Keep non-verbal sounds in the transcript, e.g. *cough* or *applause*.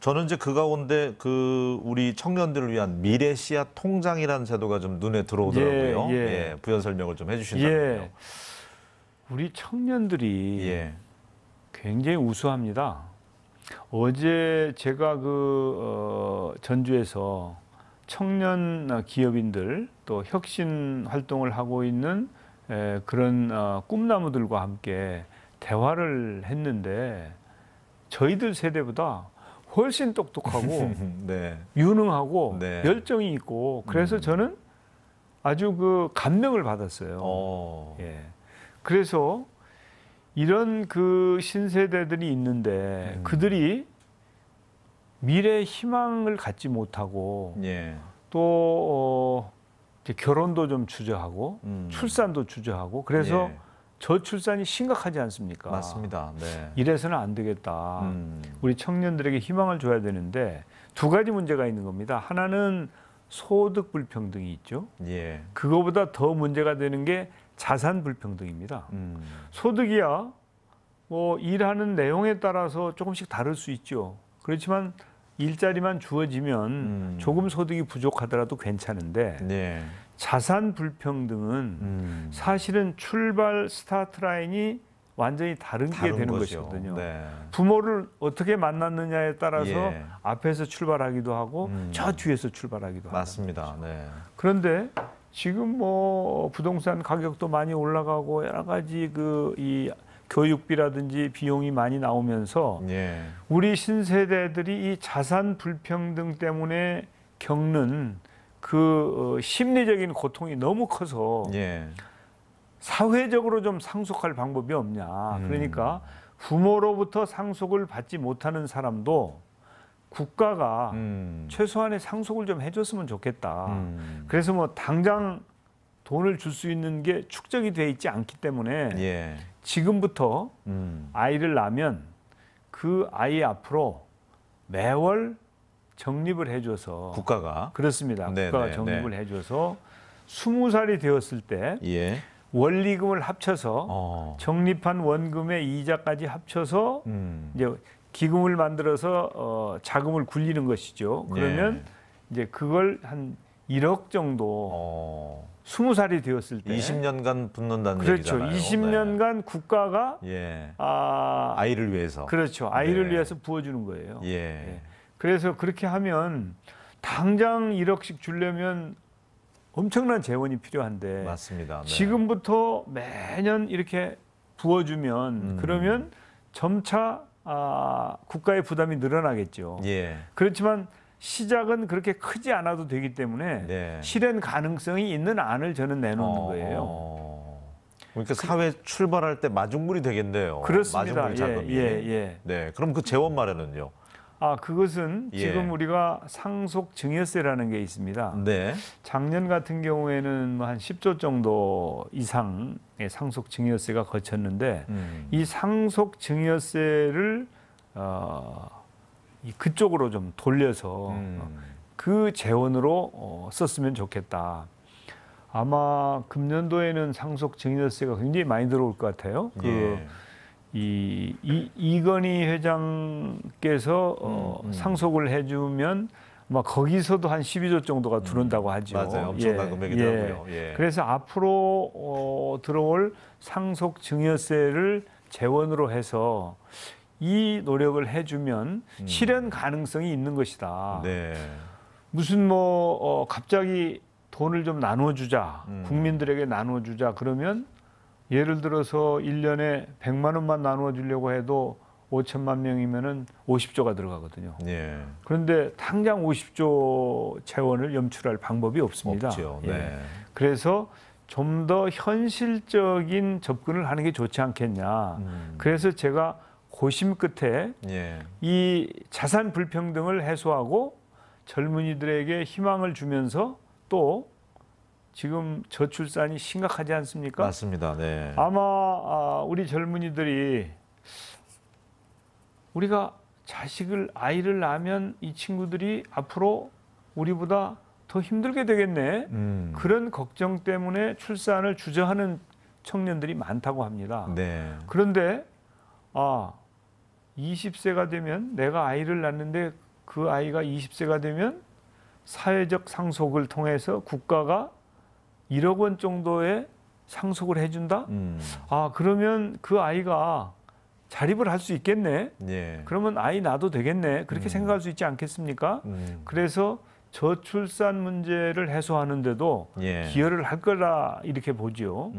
저는 이제 그 가운데 그 우리 청년들을 위한 미래 씨앗 통장이라는 제도가 좀 눈에 들어오더라고요. 예, 예. 예 부연 설명을 좀 해주신다면요. 예. 우리 청년들이 예. 굉장히 우수합니다. 어제 제가 그 어, 전주에서 청년 기업인들 또 혁신 활동을 하고 있는 에, 그런 어, 꿈나무들과 함께 대화를 했는데 저희들 세대보다 훨씬 똑똑하고 *laughs* 네. 유능하고 네. 열정이 있고 그래서 음. 저는 아주 그 감명을 받았어요. 오. 어. 예. 그래서 이런 그 신세대들이 있는데 음. 그들이 미래 희망을 갖지 못하고 예. 또 어, 결혼도 좀 주저하고 음. 출산도 주저하고 그래서 예. 저출산이 심각하지 않습니까? 맞습니다. 네. 이래서는 안 되겠다. 음. 우리 청년들에게 희망을 줘야 되는데 두 가지 문제가 있는 겁니다. 하나는 소득 불평등이 있죠. 예. 그거보다 더 문제가 되는 게 자산 불평등입니다. 음. 소득이야 뭐 일하는 내용에 따라서 조금씩 다를 수 있죠. 그렇지만 일자리만 주어지면 음. 조금 소득이 부족하더라도 괜찮은데 네. 자산 불평등은 음. 사실은 출발 스타트 라인이 완전히 다른, 다른 게 되는 거죠. 것이거든요. 네. 부모를 어떻게 만났느냐에 따라서 예. 앞에서 출발하기도 하고 음. 저 뒤에서 출발하기도 하고 맞습니다. 네. 그런데 지금 뭐 부동산 가격도 많이 올라가고 여러 가지 그 이 교육비라든지 비용이 많이 나오면서 예. 우리 신세대들이 이 자산 불평등 때문에 겪는 그 어, 심리적인 고통이 너무 커서 예. 사회적으로 좀 상속할 방법이 없냐. 음. 그러니까 부모로부터 상속을 받지 못하는 사람도 국가가 음. 최소한의 상속을 좀 해줬으면 좋겠다. 음. 그래서 뭐 당장 돈을 줄 수 있는 게 축적이 돼 있지 않기 때문에 예. 지금부터 음. 아이를 낳으면 그 아이 앞으로 매월 정립을 해줘서 국가가 그렇습니다. 네네, 국가가 네, 정립을 네네. 해줘서 스무 살이 되었을 때 예. 원리금을 합쳐서 어. 적립한 원금의 이자까지 합쳐서 음. 이제 기금을 만들어서 어, 자금을 굴리는 것이죠. 네. 그러면 예. 이제 그걸 한 1억 정도 어. 20살이 되었을 때 20년간 붙는다는 그렇죠. 얘기잖아요. 20년간 네. 국가가 예. 아, 아이를 위해서 그렇죠. 아이를 네. 위해서 부어주는 거예요. 예. 예. 그래서 그렇게 하면 당장 1억씩 주려면 엄청난 재원이 필요한데 맞습니다. 네. 지금부터 매년 이렇게 부어주면 음. 그러면 점차 아, 국가의 부담이 늘어나겠죠. 예. 그렇지만 시작은 그렇게 크지 않아도 되기 때문에 네. 실현 가능성이 있는 안을 저는 내놓는 어. 거예요. 그러니까 그... 사회 출발할 때 마중물이 되겠네요. 그렇습니다. 마중물 예, 예, 예. 네, 그럼 그 재원 마련은요? 아, 그것은 예. 지금 우리가 상속 증여세라는 게 있습니다. 네. 작년 같은 경우에는 뭐 한 10조 정도 이상의 상속 증여세가 거쳤는데 음. 이 상속 증여세를 어, 그쪽으로 좀 돌려서 음. 그 재원으로 어, 썼으면 좋겠다. 아마 금년도에는 상속 증여세가 굉장히 많이 들어올 것 같아요. 그 예. 이, 이 이건희 회장께서 어, 음, 음. 상속을 해주면 막 거기서도 한 12조 정도가 음. 들어온다고 하죠. 맞아요. 예. 엄청난 예, 금액이더라고요. 예. 예. 그래서 앞으로 어, 들어올 상속 증여세를 재원으로 해서 이 노력을 해주면 음. 실현 가능성이 있는 것이다. 네. 무슨 뭐 어, 갑자기 돈을 좀 나눠주자, 음. 국민들에게 나눠주자 그러면 예를 들어서 1년에 100만 원만 나누어 주려고 해도 5천만 명이면은 50조가 들어가거든요. 예. 그런데 당장 50조 재원을 염출할 방법이 없습니다. 없죠. 예. 네. 예. 그래서 좀 더 현실적인 접근을 하는 게 좋지 않겠냐. 음. 그래서 제가 고심 끝에 예. 이 자산 불평등을 해소하고 젊은이들에게 희망을 주면서 또 지금 저출산이 심각하지 않습니까? 맞습니다. 네. 아마 아, 우리 젊은이들이 우리가 자식을 아이를 낳으면 이 친구들이 앞으로 우리보다 더 힘들게 되겠네. 음. 그런 걱정 때문에 출산을 주저하는 청년들이 많다고 합니다. 네. 그런데 아 20세가 되면 내가 아이를 낳는데 그 아이가 20세가 되면 사회적 상속을 통해서 국가가 1억 원 정도의 상속을 해준다? 음. 아, 그러면 그 아이가 자립을 할 수 있겠네? 예. 그러면 아이 낳아도 되겠네? 그렇게 음. 생각할 수 있지 않겠습니까? 음. 그래서 저출산 문제를 해소하는데도 예. 기여를 할 거라 이렇게 보지요.